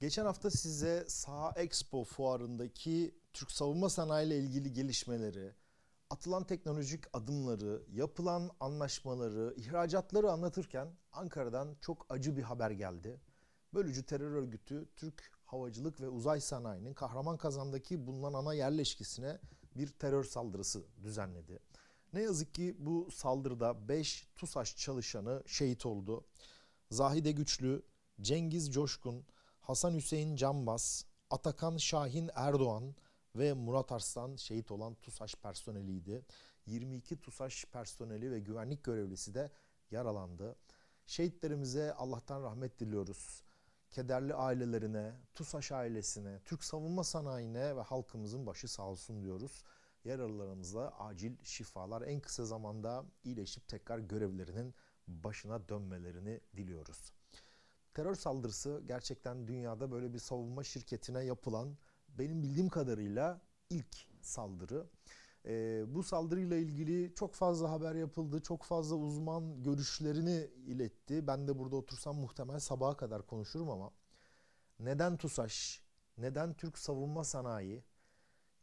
Geçen hafta size Saha Expo fuarındaki Türk savunma sanayi ile ilgili gelişmeleri, atılan teknolojik adımları, yapılan anlaşmaları, ihracatları anlatırken Ankara'dan çok acı bir haber geldi. Bölücü terör örgütü Türk Havacılık ve Uzay Sanayi'nin Kahraman Kazan'daki bulunan ana yerleşkesine bir terör saldırısı düzenledi. Ne yazık ki bu saldırıda 5 TUSAŞ çalışanı şehit oldu. Zahide Güçlü, Cengiz Coşkun, Hasan Hüseyin Canbaz, Atakan Şahin Erdoğan ve Murat Arslan şehit olan TUSAŞ personeliydi. 22 TUSAŞ personeli ve güvenlik görevlisi de yaralandı. Şehitlerimize Allah'tan rahmet diliyoruz. Kederli ailelerine, TUSAŞ ailesine, Türk savunma sanayine ve halkımızın başı sağ olsun diyoruz. Yaralılarımıza acil şifalar en kısa zamanda iyileşip tekrar görevlerinin başına dönmelerini diliyoruz terör saldırısı gerçekten dünyada böyle bir savunma şirketine yapılan benim bildiğim kadarıyla ilk saldırı. E, bu saldırıyla ilgili çok fazla haber yapıldı, çok fazla uzman görüşlerini iletti. Ben de burada otursam muhtemel sabaha kadar konuşurum ama neden TUSAŞ, neden Türk savunma sanayi,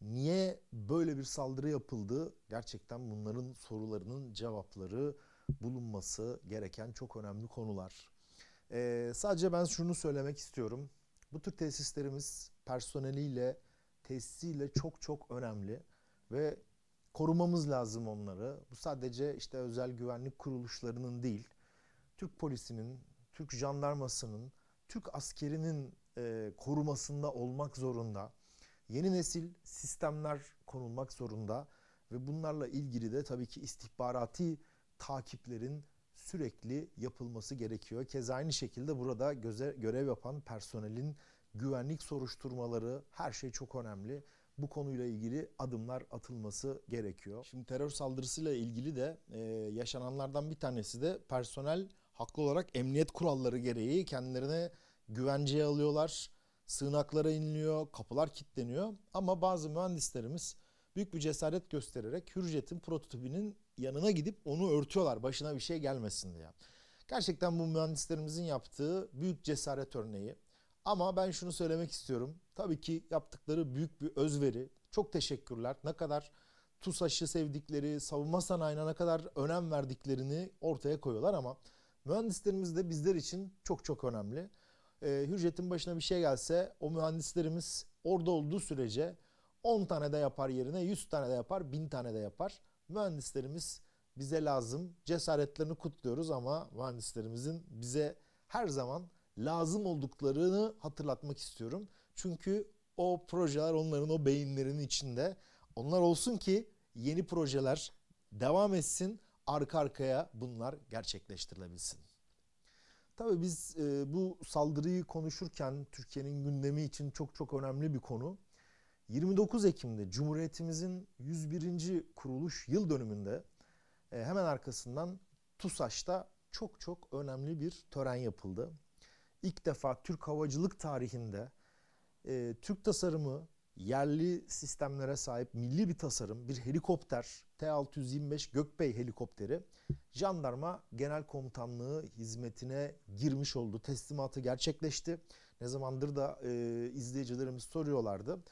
niye böyle bir saldırı yapıldı? Gerçekten bunların sorularının cevapları bulunması gereken çok önemli konular. Ee, sadece ben şunu söylemek istiyorum. Bu tür tesislerimiz personeliyle, tesisiyle çok çok önemli ve korumamız lazım onları. Bu sadece işte özel güvenlik kuruluşlarının değil, Türk polisinin, Türk jandarmasının, Türk askerinin e, korumasında olmak zorunda. Yeni nesil sistemler konulmak zorunda ve bunlarla ilgili de tabii ki istihbarati takiplerin sürekli yapılması gerekiyor. Keza aynı şekilde burada göze, görev yapan personelin güvenlik soruşturmaları her şey çok önemli. Bu konuyla ilgili adımlar atılması gerekiyor. Şimdi terör saldırısıyla ilgili de e, yaşananlardan bir tanesi de personel haklı olarak emniyet kuralları gereği kendilerine güvenceye alıyorlar. Sığınaklara iniliyor, kapılar kilitleniyor ama bazı mühendislerimiz büyük bir cesaret göstererek Hürjet'in prototipinin yanına gidip onu örtüyorlar başına bir şey gelmesin diye. Gerçekten bu mühendislerimizin yaptığı büyük cesaret örneği. Ama ben şunu söylemek istiyorum. Tabii ki yaptıkları büyük bir özveri. Çok teşekkürler. Ne kadar TUSAŞ'ı sevdikleri, savunma sanayine ne kadar önem verdiklerini ortaya koyuyorlar ama mühendislerimiz de bizler için çok çok önemli. Ee, Hürjet'in başına bir şey gelse o mühendislerimiz orada olduğu sürece 10 tane de yapar yerine 100 tane de yapar, 1000 tane de yapar mühendislerimiz bize lazım. Cesaretlerini kutluyoruz ama mühendislerimizin bize her zaman lazım olduklarını hatırlatmak istiyorum. Çünkü o projeler onların o beyinlerinin içinde. Onlar olsun ki yeni projeler devam etsin, arka arkaya bunlar gerçekleştirilebilsin. Tabii biz e, bu saldırıyı konuşurken Türkiye'nin gündemi için çok çok önemli bir konu. 29 Ekim'de Cumhuriyetimizin 101. kuruluş yıl dönümünde e, hemen arkasından TUSAŞ'ta çok çok önemli bir tören yapıldı. İlk defa Türk havacılık tarihinde e, Türk tasarımı yerli sistemlere sahip milli bir tasarım, bir helikopter, T-625 Gökbey helikopteri jandarma genel komutanlığı hizmetine girmiş oldu. Teslimatı gerçekleşti. Ne zamandır da e, izleyicilerimiz soruyorlardı.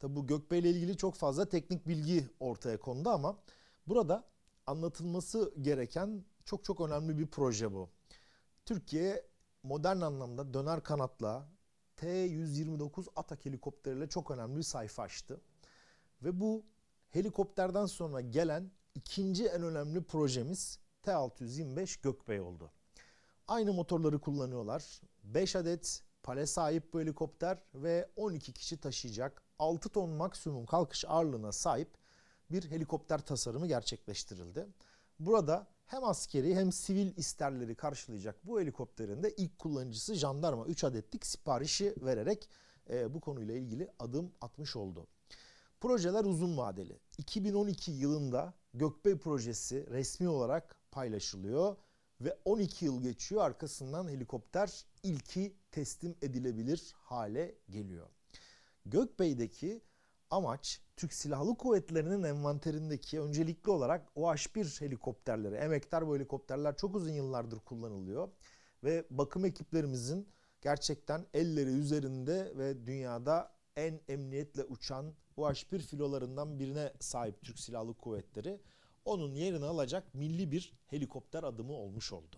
Tabi bu Gökbey ile ilgili çok fazla teknik bilgi ortaya kondu ama burada anlatılması gereken çok çok önemli bir proje bu. Türkiye modern anlamda döner kanatla T-129 Atak helikopteriyle çok önemli bir sayfa açtı. Ve bu helikopterden sonra gelen ikinci en önemli projemiz T-625 Gökbey oldu. Aynı motorları kullanıyorlar. 5 adet pale sahip bu helikopter ve 12 kişi taşıyacak 6 ton maksimum kalkış ağırlığına sahip bir helikopter tasarımı gerçekleştirildi. Burada hem askeri hem sivil isterleri karşılayacak bu helikopterin de ilk kullanıcısı jandarma 3 adetlik siparişi vererek e, bu konuyla ilgili adım atmış oldu. Projeler uzun vadeli. 2012 yılında Gökbey projesi resmi olarak paylaşılıyor ve 12 yıl geçiyor arkasından helikopter ilki teslim edilebilir hale geliyor. Gökbey'deki amaç Türk Silahlı Kuvvetleri'nin envanterindeki öncelikli olarak OH-1 helikopterleri, emektar bu helikopterler çok uzun yıllardır kullanılıyor. Ve bakım ekiplerimizin gerçekten elleri üzerinde ve dünyada en emniyetle uçan OH-1 filolarından birine sahip Türk Silahlı Kuvvetleri. Onun yerini alacak milli bir helikopter adımı olmuş oldu.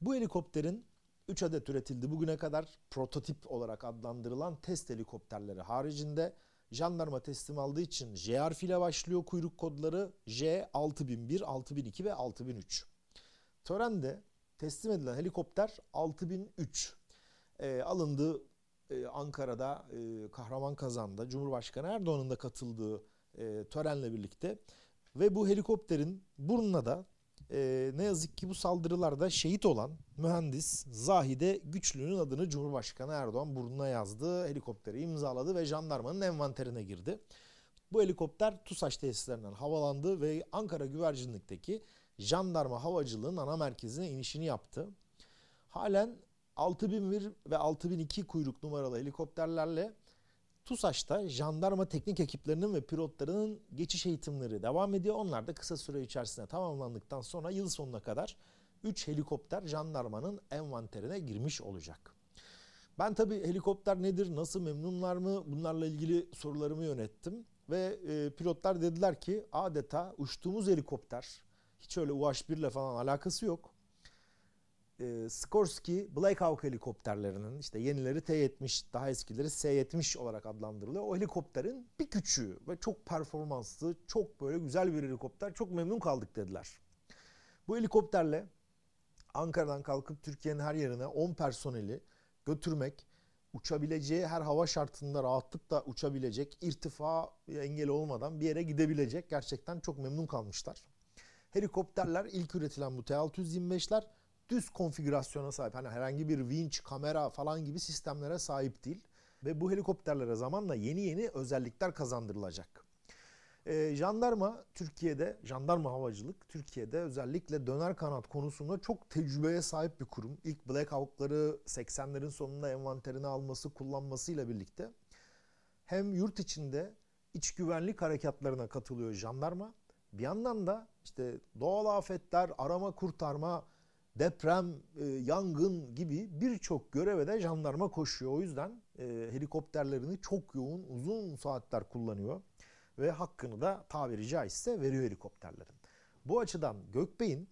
Bu helikopterin 3 adet üretildi bugüne kadar prototip olarak adlandırılan test helikopterleri haricinde jandarma teslim aldığı için J harfiyle başlıyor kuyruk kodları J 6001, 6002 ve 6003. Törende teslim edilen helikopter 6003 e, alındı e, Ankara'da e, Kahraman Kazan'da Cumhurbaşkanı Erdoğan'ın da katıldığı e, törenle birlikte ve bu helikopterin burnuna da e, ne yazık ki bu saldırılarda şehit olan mühendis Zahide Güçlü'nün adını Cumhurbaşkanı Erdoğan burnuna yazdı. Helikopteri imzaladı ve jandarmanın envanterine girdi. Bu helikopter TUSAŞ tesislerinden havalandı ve Ankara güvercinlikteki jandarma havacılığın ana merkezine inişini yaptı. Halen 6001 ve 6002 kuyruk numaralı helikopterlerle TUSAŞ'ta jandarma teknik ekiplerinin ve pilotlarının geçiş eğitimleri devam ediyor. Onlar da kısa süre içerisinde tamamlandıktan sonra yıl sonuna kadar 3 helikopter jandarmanın envanterine girmiş olacak. Ben tabii helikopter nedir, nasıl memnunlar mı bunlarla ilgili sorularımı yönettim. Ve e, pilotlar dediler ki adeta uçtuğumuz helikopter hiç öyle UH-1 ile falan alakası yok e, Skorsky Black Hawk helikopterlerinin işte yenileri T-70 daha eskileri S-70 olarak adlandırılıyor. O helikopterin bir küçüğü ve çok performanslı çok böyle güzel bir helikopter çok memnun kaldık dediler. Bu helikopterle Ankara'dan kalkıp Türkiye'nin her yerine 10 personeli götürmek uçabileceği her hava şartında rahatlıkla uçabilecek, irtifa engeli olmadan bir yere gidebilecek. Gerçekten çok memnun kalmışlar. Helikopterler ilk üretilen bu T-625'ler düz konfigürasyona sahip. Hani herhangi bir winch, kamera falan gibi sistemlere sahip değil. Ve bu helikopterlere zamanla yeni yeni özellikler kazandırılacak. E, jandarma Türkiye'de, jandarma havacılık Türkiye'de özellikle döner kanat konusunda çok tecrübeye sahip bir kurum. İlk Black Hawk'ları 80'lerin sonunda envanterine alması, kullanmasıyla birlikte hem yurt içinde iç güvenlik harekatlarına katılıyor jandarma. Bir yandan da işte doğal afetler, arama kurtarma deprem, e, yangın gibi birçok göreve de jandarma koşuyor. O yüzden e, helikopterlerini çok yoğun, uzun saatler kullanıyor ve hakkını da tabiri caizse veriyor helikopterlerin. Bu açıdan Gökbey'in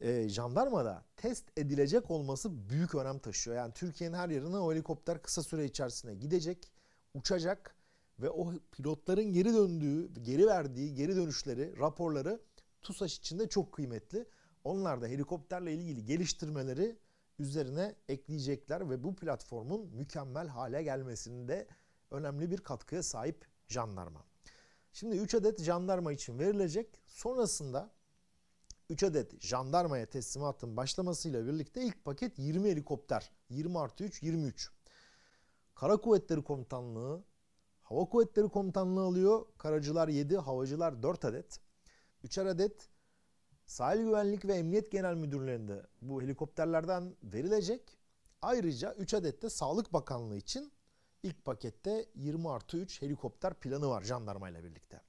e, jandarmada test edilecek olması büyük önem taşıyor. Yani Türkiye'nin her yerine o helikopter kısa süre içerisinde gidecek, uçacak ve o pilotların geri döndüğü, geri verdiği geri dönüşleri, raporları TUSAŞ için de çok kıymetli. Onlar da helikopterle ilgili geliştirmeleri üzerine ekleyecekler ve bu platformun mükemmel hale gelmesinde önemli bir katkıya sahip jandarma. Şimdi 3 adet jandarma için verilecek. Sonrasında 3 adet jandarmaya teslimatın başlamasıyla birlikte ilk paket 20 helikopter. 20 artı 3, 23. Kara Kuvvetleri Komutanlığı, Hava Kuvvetleri Komutanlığı alıyor. Karacılar 7, havacılar 4 adet. 3'er adet Sahil Güvenlik ve Emniyet Genel Müdürlüğü'nde bu helikopterlerden verilecek. Ayrıca 3 adet de Sağlık Bakanlığı için ilk pakette 20 artı 3 helikopter planı var jandarmayla birlikte.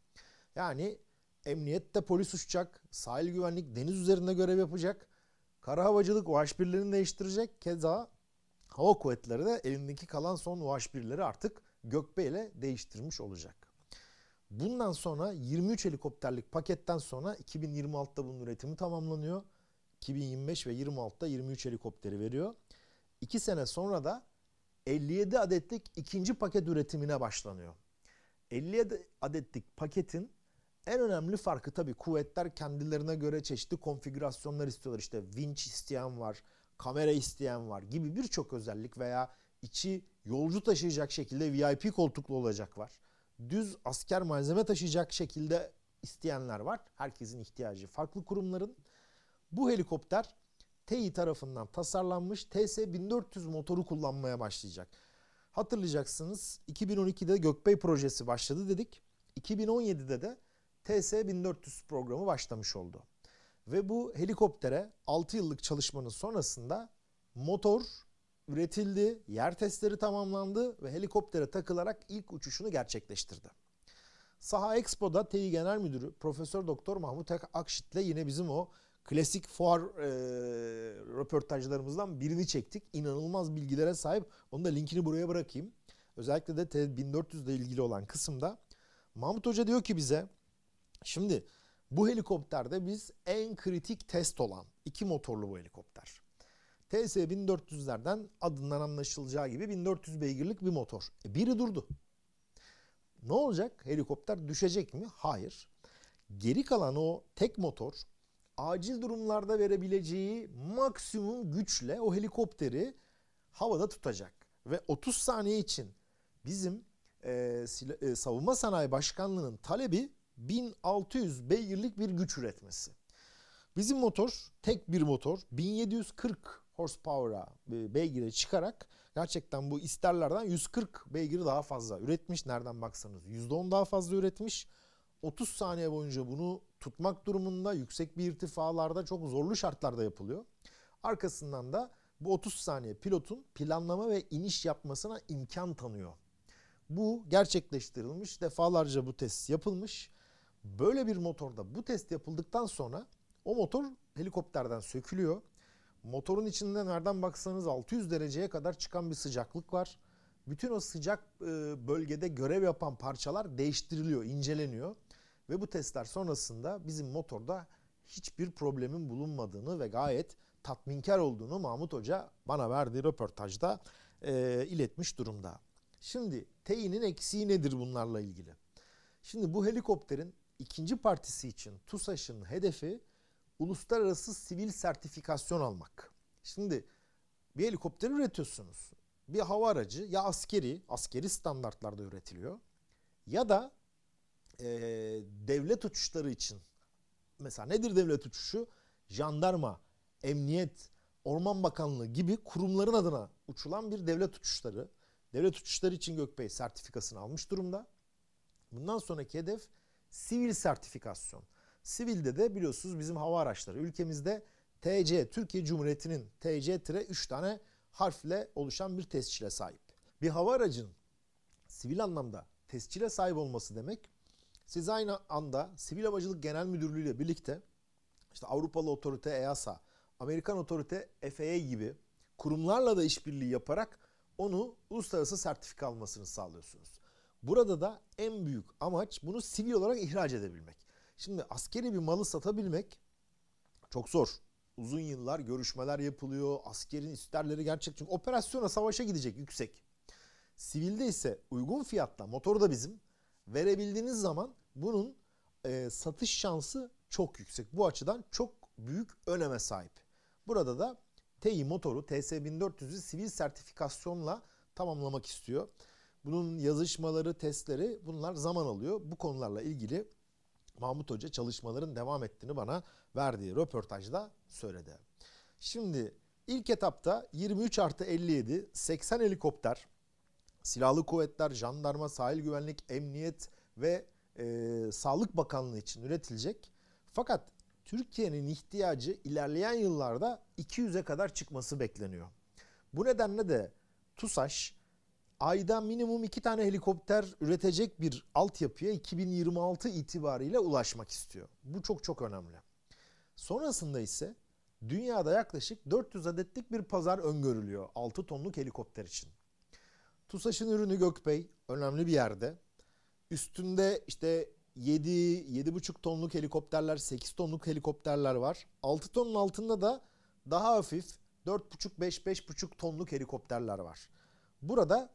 Yani emniyette polis uçacak, sahil güvenlik deniz üzerinde görev yapacak, kara havacılık UH-1'lerini değiştirecek. Keza hava kuvvetleri de elindeki kalan son UH-1'leri artık Gökbe ile değiştirmiş olacak. Bundan sonra 23 helikopterlik paketten sonra 2026'da bunun üretimi tamamlanıyor. 2025 ve 26'da 23 helikopteri veriyor. 2 sene sonra da 57 adetlik ikinci paket üretimine başlanıyor. 57 adetlik paketin en önemli farkı tabii kuvvetler kendilerine göre çeşitli konfigürasyonlar istiyorlar. İşte vinç isteyen var, kamera isteyen var gibi birçok özellik veya içi yolcu taşıyacak şekilde VIP koltuklu olacak var düz asker malzeme taşıyacak şekilde isteyenler var. Herkesin ihtiyacı farklı kurumların. Bu helikopter TEİ tarafından tasarlanmış TS-1400 motoru kullanmaya başlayacak. Hatırlayacaksınız 2012'de Gökbey projesi başladı dedik. 2017'de de TS-1400 programı başlamış oldu. Ve bu helikoptere 6 yıllık çalışmanın sonrasında motor üretildi, yer testleri tamamlandı ve helikoptere takılarak ilk uçuşunu gerçekleştirdi. Saha Expo'da TEİ Genel Müdürü Profesör Doktor Mahmut Akşit ile yine bizim o klasik fuar e, röportajlarımızdan birini çektik. İnanılmaz bilgilere sahip. Onun da linkini buraya bırakayım. Özellikle de T-1400 e ile ilgili olan kısımda. Mahmut Hoca diyor ki bize, şimdi bu helikopterde biz en kritik test olan iki motorlu bu helikopter. TS 1400'lerden adından anlaşılacağı gibi 1400 beygirlik bir motor. E biri durdu. Ne olacak? Helikopter düşecek mi? Hayır. Geri kalan o tek motor acil durumlarda verebileceği maksimum güçle o helikopteri havada tutacak. Ve 30 saniye için bizim e, e, Savunma Sanayi Başkanlığı'nın talebi 1600 beygirlik bir güç üretmesi. Bizim motor tek bir motor 1740 horsepower'a, e, beygire çıkarak gerçekten bu isterlerden 140 beygiri daha fazla üretmiş. Nereden baksanız %10 daha fazla üretmiş. 30 saniye boyunca bunu tutmak durumunda yüksek bir irtifalarda çok zorlu şartlarda yapılıyor. Arkasından da bu 30 saniye pilotun planlama ve iniş yapmasına imkan tanıyor. Bu gerçekleştirilmiş, defalarca bu test yapılmış. Böyle bir motorda bu test yapıldıktan sonra o motor helikopterden sökülüyor Motorun içinde nereden baksanız 600 dereceye kadar çıkan bir sıcaklık var. Bütün o sıcak e, bölgede görev yapan parçalar değiştiriliyor, inceleniyor. Ve bu testler sonrasında bizim motorda hiçbir problemin bulunmadığını ve gayet tatminkar olduğunu Mahmut Hoca bana verdiği röportajda e, iletmiş durumda. Şimdi TEİ'nin eksiği nedir bunlarla ilgili? Şimdi bu helikopterin ikinci partisi için TUSAŞ'ın hedefi uluslararası sivil sertifikasyon almak. Şimdi bir helikopter üretiyorsunuz. Bir hava aracı ya askeri, askeri standartlarda üretiliyor ya da e, devlet uçuşları için. Mesela nedir devlet uçuşu? Jandarma, emniyet, orman bakanlığı gibi kurumların adına uçulan bir devlet uçuşları. Devlet uçuşları için Gökbey sertifikasını almış durumda. Bundan sonraki hedef sivil sertifikasyon. Sivilde de biliyorsunuz bizim hava araçları ülkemizde TC, Türkiye Cumhuriyeti'nin TC-3 tane harfle oluşan bir tescile sahip. Bir hava aracının sivil anlamda tescile sahip olması demek siz aynı anda Sivil Havacılık Genel Müdürlüğü ile birlikte işte Avrupalı otorite EASA, Amerikan otorite FAA gibi kurumlarla da işbirliği yaparak onu uluslararası sertifika almasını sağlıyorsunuz. Burada da en büyük amaç bunu sivil olarak ihraç edebilmek. Şimdi askeri bir malı satabilmek çok zor. Uzun yıllar görüşmeler yapılıyor. Askerin isterleri gerçek. Çünkü operasyona savaşa gidecek yüksek. Sivilde ise uygun fiyatla motoru da bizim verebildiğiniz zaman bunun e, satış şansı çok yüksek. Bu açıdan çok büyük öneme sahip. Burada da TEİ motoru TS1400'ü sivil sertifikasyonla tamamlamak istiyor. Bunun yazışmaları, testleri bunlar zaman alıyor. Bu konularla ilgili Mahmut Hoca çalışmaların devam ettiğini bana verdiği röportajda söyledi. Şimdi ilk etapta 23 artı 57 80 helikopter, silahlı kuvvetler, jandarma, sahil güvenlik, emniyet ve e, Sağlık Bakanlığı için üretilecek. Fakat Türkiye'nin ihtiyacı ilerleyen yıllarda 200'e kadar çıkması bekleniyor. Bu nedenle de TUSAŞ ayda minimum iki tane helikopter üretecek bir altyapıya 2026 itibariyle ulaşmak istiyor. Bu çok çok önemli. Sonrasında ise dünyada yaklaşık 400 adetlik bir pazar öngörülüyor 6 tonluk helikopter için. TUSAŞ'ın ürünü Gökbey önemli bir yerde. Üstünde işte 7, 7,5 tonluk helikopterler, 8 tonluk helikopterler var. 6 tonun altında da daha hafif 4,5, 5, 5,5 tonluk helikopterler var. Burada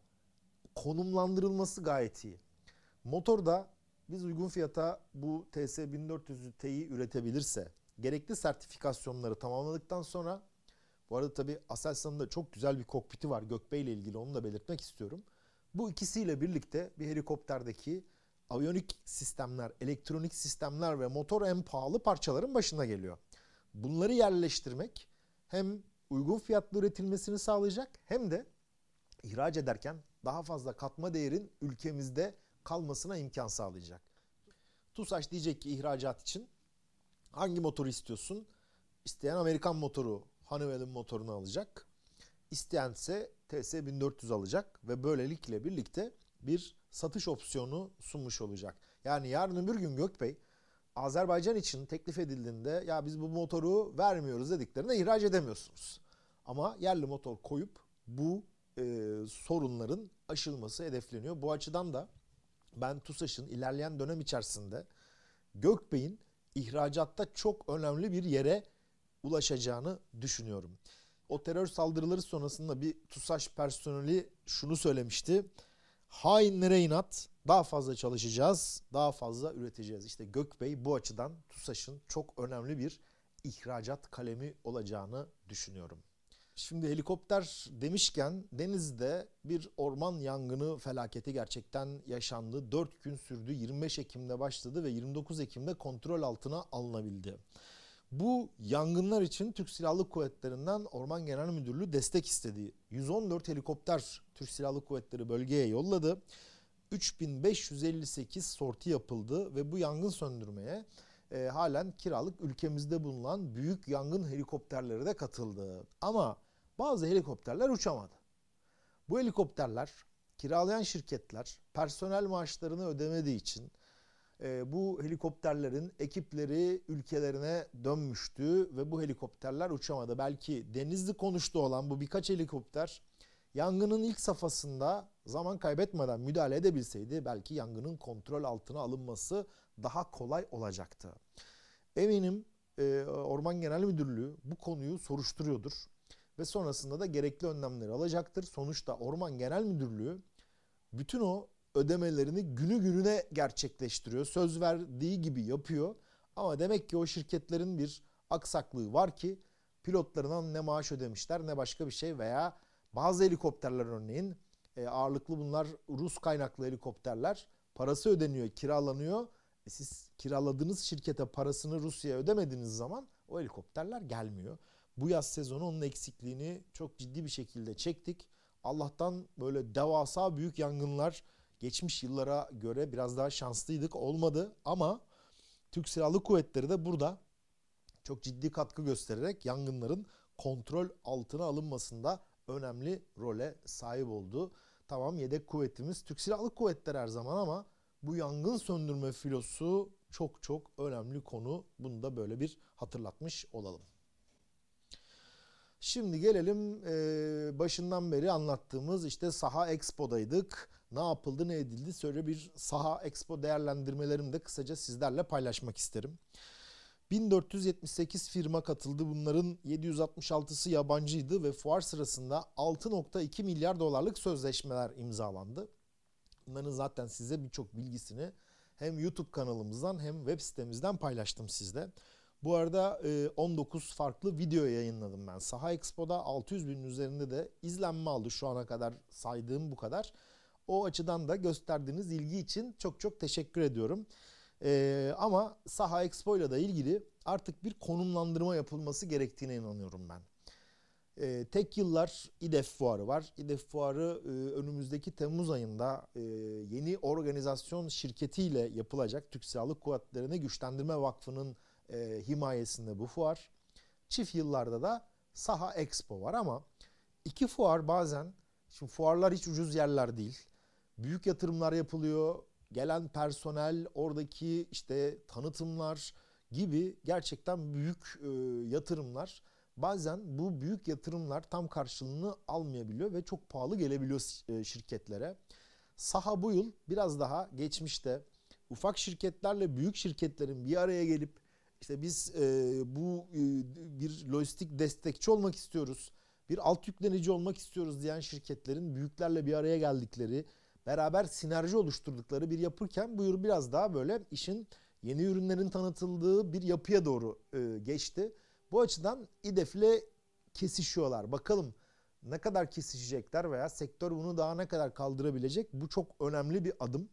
konumlandırılması gayet iyi. Motorda biz uygun fiyata bu TS 1400 T'yi üretebilirse gerekli sertifikasyonları tamamladıktan sonra bu arada tabi Aselsan'ın da çok güzel bir kokpiti var Gökbey ile ilgili onu da belirtmek istiyorum. Bu ikisiyle birlikte bir helikopterdeki aviyonik sistemler, elektronik sistemler ve motor en pahalı parçaların başına geliyor. Bunları yerleştirmek hem uygun fiyatlı üretilmesini sağlayacak hem de ihraç ederken daha fazla katma değerin ülkemizde kalmasına imkan sağlayacak. TUSAŞ diyecek ki ihracat için hangi motoru istiyorsun? İsteyen Amerikan motoru, Honeywell'in motorunu alacak. İsteyense TS 1400 alacak ve böylelikle birlikte bir satış opsiyonu sunmuş olacak. Yani yarın öbür gün Gökbey Azerbaycan için teklif edildiğinde ya biz bu motoru vermiyoruz dediklerine ihraç edemiyorsunuz. Ama yerli motor koyup bu e, sorunların aşılması hedefleniyor. Bu açıdan da ben TUSAŞ'ın ilerleyen dönem içerisinde Gökbey'in ihracatta çok önemli bir yere ulaşacağını düşünüyorum. O terör saldırıları sonrasında bir TUSAŞ personeli şunu söylemişti. Hainlere inat, daha fazla çalışacağız, daha fazla üreteceğiz. İşte Gökbey bu açıdan TUSAŞ'ın çok önemli bir ihracat kalemi olacağını düşünüyorum. Şimdi helikopter demişken denizde bir orman yangını felaketi gerçekten yaşandı. 4 gün sürdü. 25 Ekim'de başladı ve 29 Ekim'de kontrol altına alınabildi. Bu yangınlar için Türk Silahlı Kuvvetleri'nden Orman Genel Müdürlüğü destek istedi. 114 helikopter Türk Silahlı Kuvvetleri bölgeye yolladı. 3558 sorti yapıldı ve bu yangın söndürmeye e, halen kiralık ülkemizde bulunan büyük yangın helikopterleri de katıldı. Ama bazı helikopterler uçamadı. Bu helikopterler kiralayan şirketler personel maaşlarını ödemediği için e, bu helikopterlerin ekipleri ülkelerine dönmüştü ve bu helikopterler uçamadı. Belki denizli konuştu olan bu birkaç helikopter yangının ilk safhasında zaman kaybetmeden müdahale edebilseydi belki yangının kontrol altına alınması daha kolay olacaktı. Eminim e, Orman Genel Müdürlüğü bu konuyu soruşturuyordur ve sonrasında da gerekli önlemleri alacaktır. Sonuçta Orman Genel Müdürlüğü bütün o ödemelerini günü gününe gerçekleştiriyor. Söz verdiği gibi yapıyor. Ama demek ki o şirketlerin bir aksaklığı var ki pilotlarına ne maaş ödemişler ne başka bir şey veya bazı helikopterler örneğin e, ağırlıklı bunlar Rus kaynaklı helikopterler parası ödeniyor, kiralanıyor. E siz kiraladığınız şirkete parasını Rusya'ya ödemediğiniz zaman o helikopterler gelmiyor bu yaz sezonu onun eksikliğini çok ciddi bir şekilde çektik. Allah'tan böyle devasa büyük yangınlar geçmiş yıllara göre biraz daha şanslıydık olmadı ama Türk Silahlı Kuvvetleri de burada çok ciddi katkı göstererek yangınların kontrol altına alınmasında önemli role sahip oldu. Tamam yedek kuvvetimiz Türk Silahlı Kuvvetleri her zaman ama bu yangın söndürme filosu çok çok önemli konu. Bunu da böyle bir hatırlatmış olalım. Şimdi gelelim e, başından beri anlattığımız işte Saha Expo'daydık. Ne yapıldı ne edildi şöyle bir Saha Expo değerlendirmelerimi de kısaca sizlerle paylaşmak isterim. 1478 firma katıldı. Bunların 766'sı yabancıydı ve fuar sırasında 6.2 milyar dolarlık sözleşmeler imzalandı. Bunların zaten size birçok bilgisini hem YouTube kanalımızdan hem web sitemizden paylaştım sizde. Bu arada 19 e, farklı video yayınladım ben. Saha Expo'da 600 bin üzerinde de izlenme aldı şu ana kadar saydığım bu kadar. O açıdan da gösterdiğiniz ilgi için çok çok teşekkür ediyorum. E, ama Saha Expo ile de ilgili artık bir konumlandırma yapılması gerektiğine inanıyorum ben. E, tek yıllar İDEF Fuarı var. İDEF Fuarı önümüzdeki Temmuz ayında yeni organizasyon şirketiyle yapılacak. Türk Silahlı Kuvvetleri'ne Güçlendirme Vakfı'nın e, himayesinde bu fuar. Çift yıllarda da Saha Expo var ama iki fuar bazen, şimdi fuarlar hiç ucuz yerler değil. Büyük yatırımlar yapılıyor, gelen personel, oradaki işte tanıtımlar gibi gerçekten büyük e, yatırımlar. Bazen bu büyük yatırımlar tam karşılığını almayabiliyor ve çok pahalı gelebiliyor e, şirketlere. Saha bu yıl biraz daha geçmişte ufak şirketlerle büyük şirketlerin bir araya gelip işte biz e, bu e, bir lojistik destekçi olmak istiyoruz. Bir alt yüklenici olmak istiyoruz diyen şirketlerin büyüklerle bir araya geldikleri, beraber sinerji oluşturdukları bir yapırken buyur biraz daha böyle işin yeni ürünlerin tanıtıldığı bir yapıya doğru e, geçti. Bu açıdan İDEF'le kesişiyorlar. Bakalım ne kadar kesişecekler veya sektör bunu daha ne kadar kaldırabilecek? Bu çok önemli bir adım.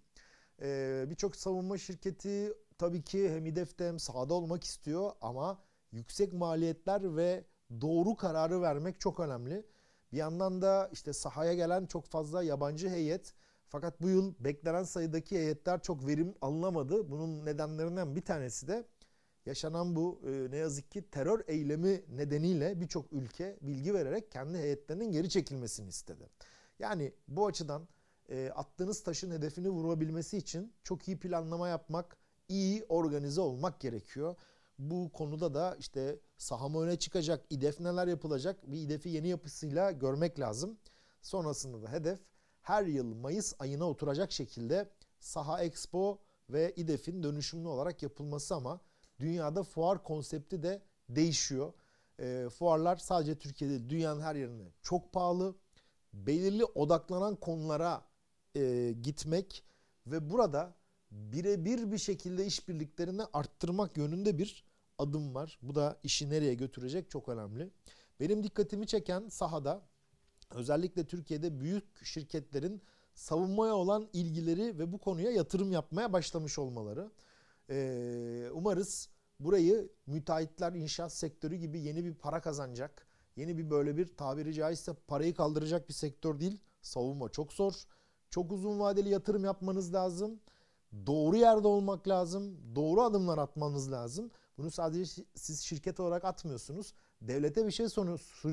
Ee, Birçok savunma şirketi tabii ki hem hedefte hem sahada olmak istiyor ama yüksek maliyetler ve doğru kararı vermek çok önemli. Bir yandan da işte sahaya gelen çok fazla yabancı heyet fakat bu yıl beklenen sayıdaki heyetler çok verim alınamadı. Bunun nedenlerinden bir tanesi de yaşanan bu e, ne yazık ki terör eylemi nedeniyle birçok ülke bilgi vererek kendi heyetlerinin geri çekilmesini istedi. Yani bu açıdan e, attığınız taşın hedefini vurabilmesi için çok iyi planlama yapmak, iyi organize olmak gerekiyor. Bu konuda da işte sahama öne çıkacak, İDEF neler yapılacak bir İDEF'i yeni yapısıyla görmek lazım. Sonrasında da hedef her yıl Mayıs ayına oturacak şekilde Saha Expo ve İDEF'in dönüşümlü olarak yapılması ama dünyada fuar konsepti de değişiyor. E, fuarlar sadece Türkiye'de dünyanın her yerinde çok pahalı. Belirli odaklanan konulara e, gitmek ve burada birebir bir şekilde işbirliklerini arttırmak yönünde bir adım var. Bu da işi nereye götürecek çok önemli. Benim dikkatimi çeken sahada özellikle Türkiye'de büyük şirketlerin savunmaya olan ilgileri ve bu konuya yatırım yapmaya başlamış olmaları. Ee, umarız burayı müteahhitler inşaat sektörü gibi yeni bir para kazanacak, yeni bir böyle bir tabiri caizse parayı kaldıracak bir sektör değil. Savunma çok zor. Çok uzun vadeli yatırım yapmanız lazım. Doğru yerde olmak lazım. Doğru adımlar atmanız lazım. Bunu sadece siz şirket olarak atmıyorsunuz. Devlete bir şey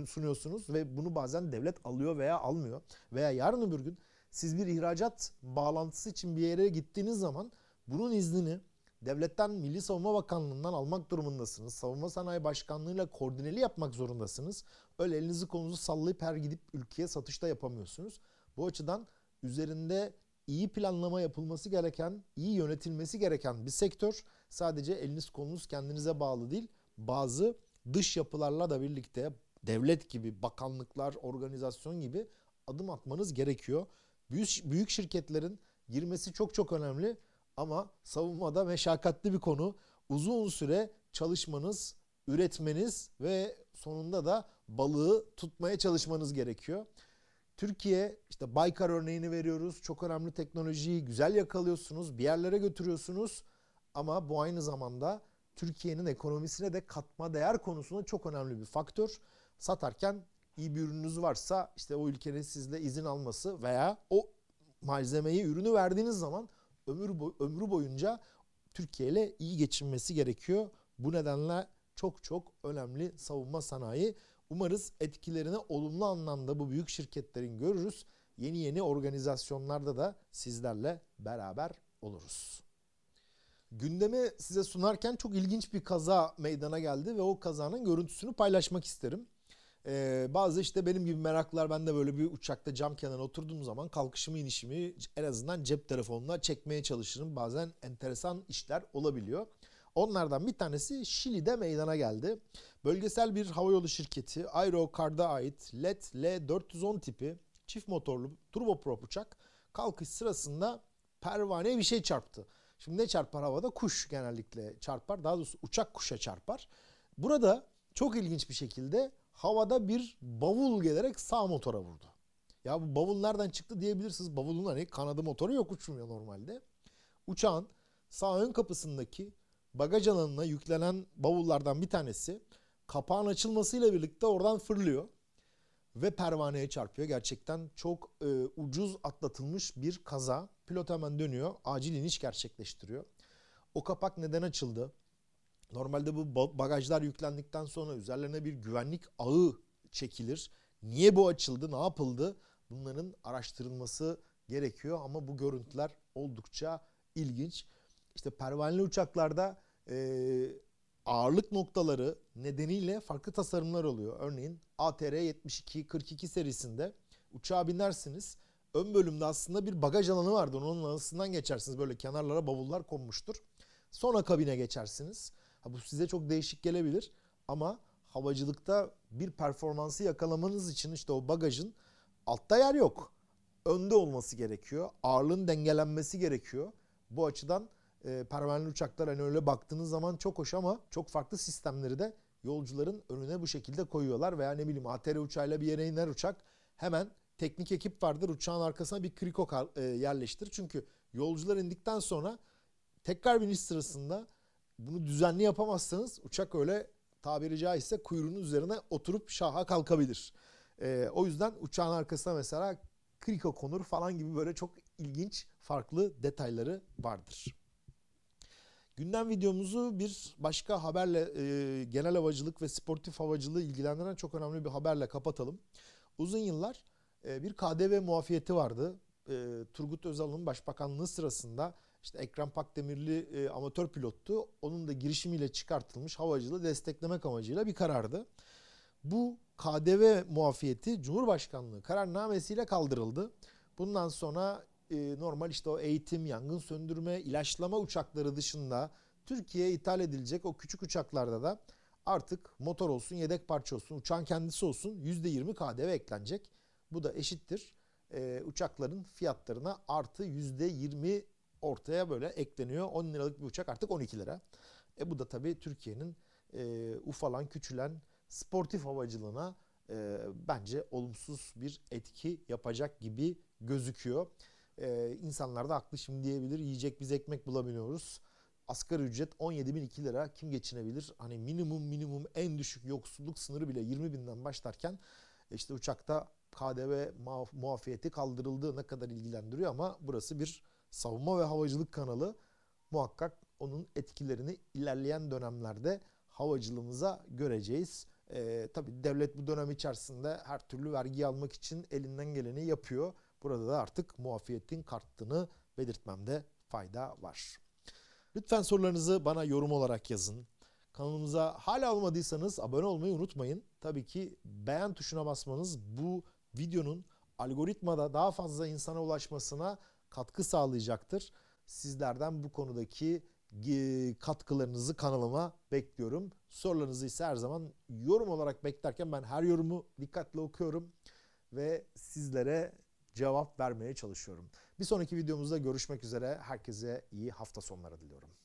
sunuyorsunuz ve bunu bazen devlet alıyor veya almıyor. Veya yarın öbür gün siz bir ihracat bağlantısı için bir yere gittiğiniz zaman bunun iznini devletten Milli Savunma Bakanlığı'ndan almak durumundasınız. Savunma Sanayi Başkanlığı'yla koordineli yapmak zorundasınız. Öyle elinizi kolunuzu sallayıp her gidip ülkeye satışta yapamıyorsunuz. Bu açıdan üzerinde iyi planlama yapılması gereken, iyi yönetilmesi gereken bir sektör. Sadece eliniz kolunuz kendinize bağlı değil. Bazı dış yapılarla da birlikte devlet gibi, bakanlıklar, organizasyon gibi adım atmanız gerekiyor. Büyük, büyük şirketlerin girmesi çok çok önemli ama savunmada meşakkatli bir konu. Uzun süre çalışmanız, üretmeniz ve sonunda da balığı tutmaya çalışmanız gerekiyor. Türkiye işte Baykar örneğini veriyoruz. Çok önemli teknolojiyi güzel yakalıyorsunuz, bir yerlere götürüyorsunuz ama bu aynı zamanda Türkiye'nin ekonomisine de katma değer konusunda çok önemli bir faktör. Satarken iyi bir ürününüz varsa işte o ülkenin sizle izin alması veya o malzemeyi, ürünü verdiğiniz zaman ömür boy, ömrü boyunca Türkiye ile iyi geçinmesi gerekiyor. Bu nedenle çok çok önemli savunma sanayi. Umarız etkilerini olumlu anlamda bu büyük şirketlerin görürüz. Yeni yeni organizasyonlarda da sizlerle beraber oluruz. Gündemi size sunarken çok ilginç bir kaza meydana geldi ve o kazanın görüntüsünü paylaşmak isterim. Ee, bazı işte benim gibi meraklar ben de böyle bir uçakta cam kenarına oturduğum zaman kalkışımı inişimi en azından cep telefonuna çekmeye çalışırım. Bazen enteresan işler olabiliyor. Onlardan bir tanesi Şili'de meydana geldi. Bölgesel bir havayolu şirketi Aerocar'da ait LED L410 e tipi çift motorlu turboprop uçak kalkış sırasında pervaneye bir şey çarptı. Şimdi ne çarpar havada? Kuş genellikle çarpar. Daha doğrusu uçak kuşa çarpar. Burada çok ilginç bir şekilde havada bir bavul gelerek sağ motora vurdu. Ya bu bavul nereden çıktı diyebilirsiniz. Bavulun hani kanadı motoru yok uçmuyor normalde. Uçağın sağ ön kapısındaki bagaj alanına yüklenen bavullardan bir tanesi kapağın açılmasıyla birlikte oradan fırlıyor ve pervaneye çarpıyor. Gerçekten çok e, ucuz atlatılmış bir kaza. Pilot hemen dönüyor, acil iniş gerçekleştiriyor. O kapak neden açıldı? Normalde bu bagajlar yüklendikten sonra üzerlerine bir güvenlik ağı çekilir. Niye bu açıldı, ne yapıldı? Bunların araştırılması gerekiyor ama bu görüntüler oldukça ilginç işte pervaneli uçaklarda e, ağırlık noktaları nedeniyle farklı tasarımlar oluyor. Örneğin ATR-72-42 serisinde uçağa binersiniz. Ön bölümde aslında bir bagaj alanı vardı, Onun arasından geçersiniz. Böyle kenarlara bavullar konmuştur. Sonra kabine geçersiniz. Ha, bu size çok değişik gelebilir ama havacılıkta bir performansı yakalamanız için işte o bagajın altta yer yok. Önde olması gerekiyor. Ağırlığın dengelenmesi gerekiyor. Bu açıdan e, ee, pervaneli uçaklar hani öyle baktığınız zaman çok hoş ama çok farklı sistemleri de yolcuların önüne bu şekilde koyuyorlar veya ne bileyim ATR uçağıyla bir yere iner uçak hemen teknik ekip vardır uçağın arkasına bir kriko e, yerleştir. Çünkü yolcular indikten sonra tekrar biniş sırasında bunu düzenli yapamazsanız uçak öyle tabiri caizse kuyruğunun üzerine oturup şaha kalkabilir. Ee, o yüzden uçağın arkasına mesela kriko konur falan gibi böyle çok ilginç farklı detayları vardır. Gündem videomuzu bir başka haberle e, genel havacılık ve sportif havacılığı ilgilendiren çok önemli bir haberle kapatalım. Uzun yıllar e, bir KDV muafiyeti vardı. E, Turgut Özal'ın başbakanlığı sırasında işte Ekrem Pakdemirli e, amatör pilottu. Onun da girişimiyle çıkartılmış havacılığı desteklemek amacıyla bir karardı. Bu KDV muafiyeti Cumhurbaşkanlığı kararnamesiyle kaldırıldı. Bundan sonra e, normal işte o eğitim, yangın söndürme, ilaçlama uçakları dışında Türkiye'ye ithal edilecek o küçük uçaklarda da artık motor olsun, yedek parça olsun, uçağın kendisi olsun %20 KDV eklenecek. Bu da eşittir. E, uçakların fiyatlarına artı %20 ortaya böyle ekleniyor. 10 liralık bir uçak artık 12 lira. E bu da tabii Türkiye'nin e, ufalan, küçülen sportif havacılığına e, bence olumsuz bir etki yapacak gibi gözüküyor e, insanlar da haklı şimdi diyebilir. Yiyecek biz ekmek bulamıyoruz. Asgari ücret 17.002 lira kim geçinebilir? Hani minimum minimum en düşük yoksulluk sınırı bile 20.000'den başlarken e, işte uçakta KDV muafiyeti kaldırıldığı ne kadar ilgilendiriyor ama burası bir savunma ve havacılık kanalı. Muhakkak onun etkilerini ilerleyen dönemlerde havacılığımıza göreceğiz. Ee, tabii devlet bu dönem içerisinde her türlü vergi almak için elinden geleni yapıyor. Burada da artık muafiyetin karttını belirtmemde fayda var. Lütfen sorularınızı bana yorum olarak yazın. Kanalımıza hala olmadıysanız abone olmayı unutmayın. Tabii ki beğen tuşuna basmanız bu videonun algoritmada daha fazla insana ulaşmasına katkı sağlayacaktır. Sizlerden bu konudaki e, katkılarınızı kanalıma bekliyorum. Sorularınızı ise her zaman yorum olarak beklerken ben her yorumu dikkatle okuyorum ve sizlere cevap vermeye çalışıyorum. Bir sonraki videomuzda görüşmek üzere. Herkese iyi hafta sonları diliyorum.